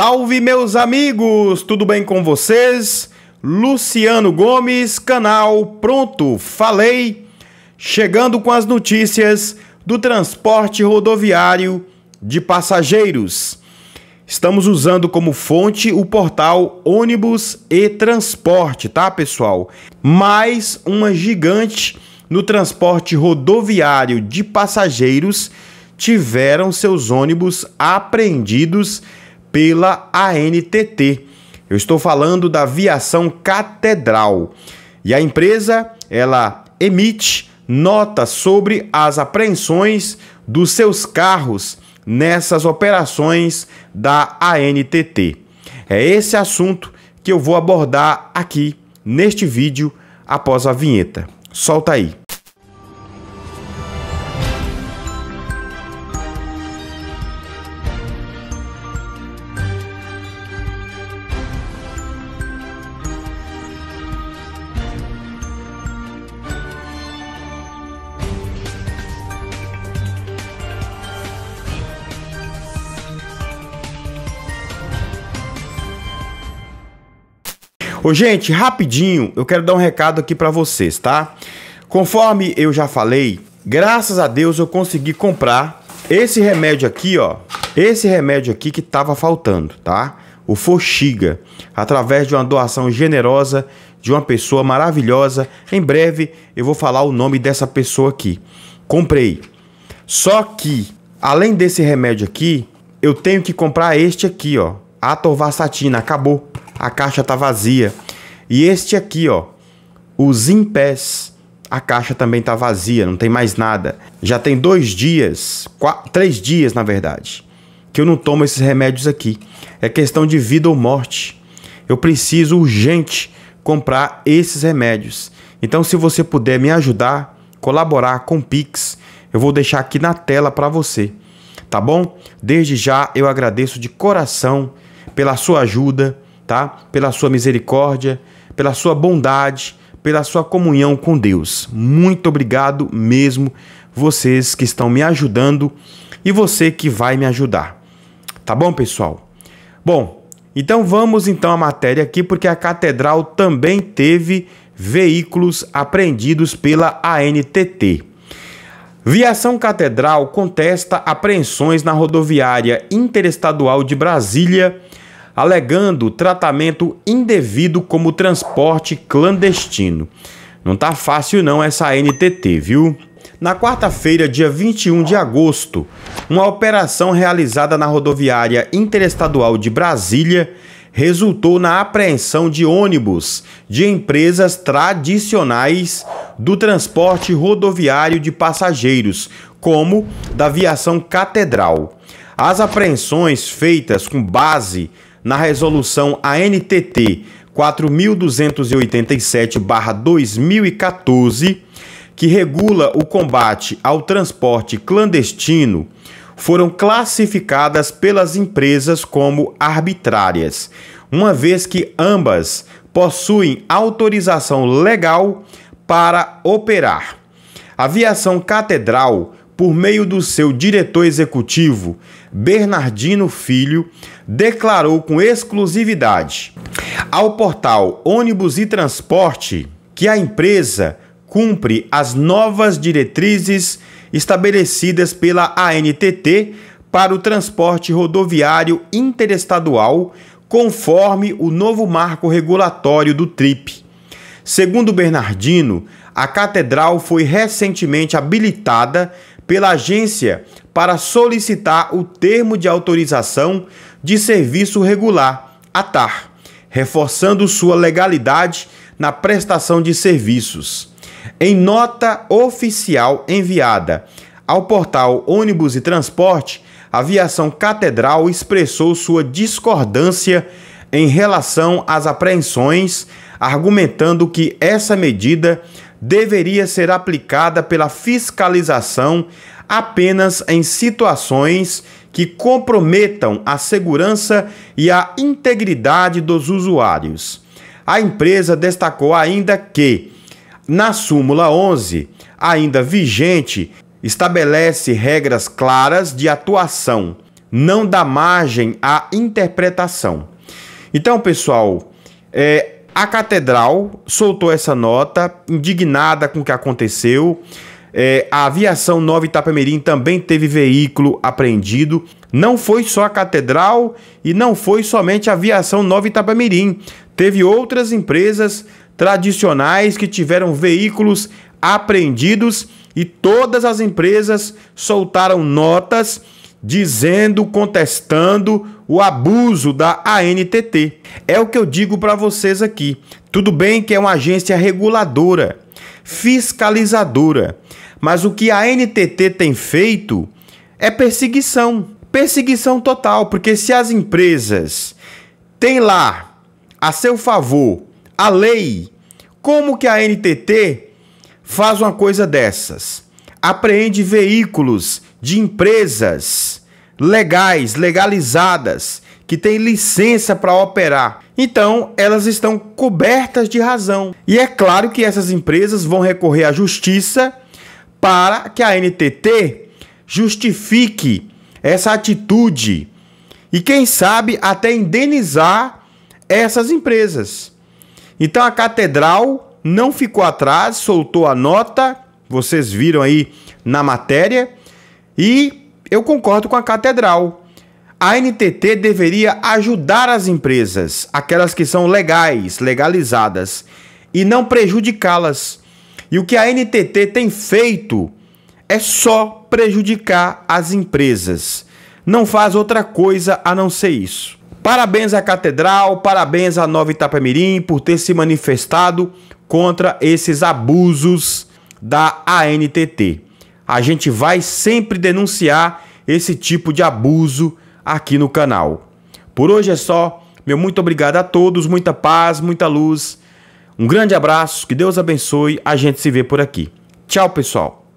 Salve meus amigos, tudo bem com vocês? Luciano Gomes, canal Pronto Falei, chegando com as notícias do transporte rodoviário de passageiros. Estamos usando como fonte o portal Ônibus e Transporte, tá, pessoal? Mais uma gigante no transporte rodoviário de passageiros tiveram seus ônibus apreendidos pela ANTT. Eu estou falando da Aviação Catedral. E a empresa, ela emite nota sobre as apreensões dos seus carros nessas operações da ANTT. É esse assunto que eu vou abordar aqui neste vídeo após a vinheta. Solta aí. Ô, gente, rapidinho, eu quero dar um recado aqui para vocês, tá? Conforme eu já falei, graças a Deus eu consegui comprar esse remédio aqui, ó. Esse remédio aqui que tava faltando, tá? O Foxiga, através de uma doação generosa de uma pessoa maravilhosa. Em breve eu vou falar o nome dessa pessoa aqui. Comprei. Só que, além desse remédio aqui, eu tenho que comprar este aqui, ó. Atorvastatina, acabou a caixa tá vazia. E este aqui, ó, os impés, a caixa também tá vazia, não tem mais nada. Já tem dois dias, quatro, três dias na verdade, que eu não tomo esses remédios aqui. É questão de vida ou morte. Eu preciso urgente comprar esses remédios. Então, se você puder me ajudar, colaborar com Pix, eu vou deixar aqui na tela para você, tá bom? Desde já eu agradeço de coração pela sua ajuda tá? Pela sua misericórdia, pela sua bondade, pela sua comunhão com Deus. Muito obrigado mesmo vocês que estão me ajudando e você que vai me ajudar. Tá bom, pessoal? Bom, então vamos então à matéria aqui porque a catedral também teve veículos apreendidos pela ANTT. Viação Catedral contesta apreensões na rodoviária interestadual de Brasília alegando tratamento indevido como transporte clandestino. Não tá fácil não essa NTT, viu? Na quarta-feira, dia 21 de agosto, uma operação realizada na rodoviária interestadual de Brasília resultou na apreensão de ônibus de empresas tradicionais do transporte rodoviário de passageiros, como da aviação Catedral. As apreensões feitas com base na resolução ANTT 4287/2014, que regula o combate ao transporte clandestino, foram classificadas pelas empresas como arbitrárias, uma vez que ambas possuem autorização legal para operar. A Aviação Catedral por meio do seu diretor executivo, Bernardino Filho, declarou com exclusividade ao portal Ônibus e Transporte que a empresa cumpre as novas diretrizes estabelecidas pela ANTT para o transporte rodoviário interestadual, conforme o novo marco regulatório do TRIP. Segundo Bernardino, a catedral foi recentemente habilitada pela agência para solicitar o termo de autorização de serviço regular, ATAR, reforçando sua legalidade na prestação de serviços. Em nota oficial enviada ao portal Ônibus e Transporte, a Aviação Catedral expressou sua discordância em relação às apreensões, argumentando que essa medida deveria ser aplicada pela fiscalização apenas em situações que comprometam a segurança e a integridade dos usuários. A empresa destacou ainda que, na súmula 11, ainda vigente, estabelece regras claras de atuação, não dá margem à interpretação. Então, pessoal, é, a Catedral soltou essa nota, indignada com o que aconteceu. É, a aviação Nova Itapemirim também teve veículo apreendido. Não foi só a Catedral e não foi somente a aviação Nova Itapemirim. Teve outras empresas tradicionais que tiveram veículos apreendidos e todas as empresas soltaram notas dizendo, contestando o abuso da ANTT. É o que eu digo para vocês aqui. Tudo bem que é uma agência reguladora, fiscalizadora, mas o que a ANTT tem feito é perseguição. Perseguição total, porque se as empresas têm lá a seu favor a lei, como que a ANTT faz uma coisa dessas? Apreende veículos de empresas legais, legalizadas, que têm licença para operar. Então, elas estão cobertas de razão. E é claro que essas empresas vão recorrer à justiça para que a NTT justifique essa atitude e quem sabe até indenizar essas empresas. Então a catedral não ficou atrás, soltou a nota, vocês viram aí na matéria, e eu concordo com a catedral. A NTT deveria ajudar as empresas, aquelas que são legais, legalizadas, e não prejudicá-las. E o que a NTT tem feito é só prejudicar as empresas. Não faz outra coisa a não ser isso. Parabéns à Catedral, parabéns à Nova Itapemirim por ter se manifestado contra esses abusos da ANTT a gente vai sempre denunciar esse tipo de abuso aqui no canal. Por hoje é só. Meu muito obrigado a todos, muita paz, muita luz. Um grande abraço, que Deus abençoe. A gente se vê por aqui. Tchau, pessoal.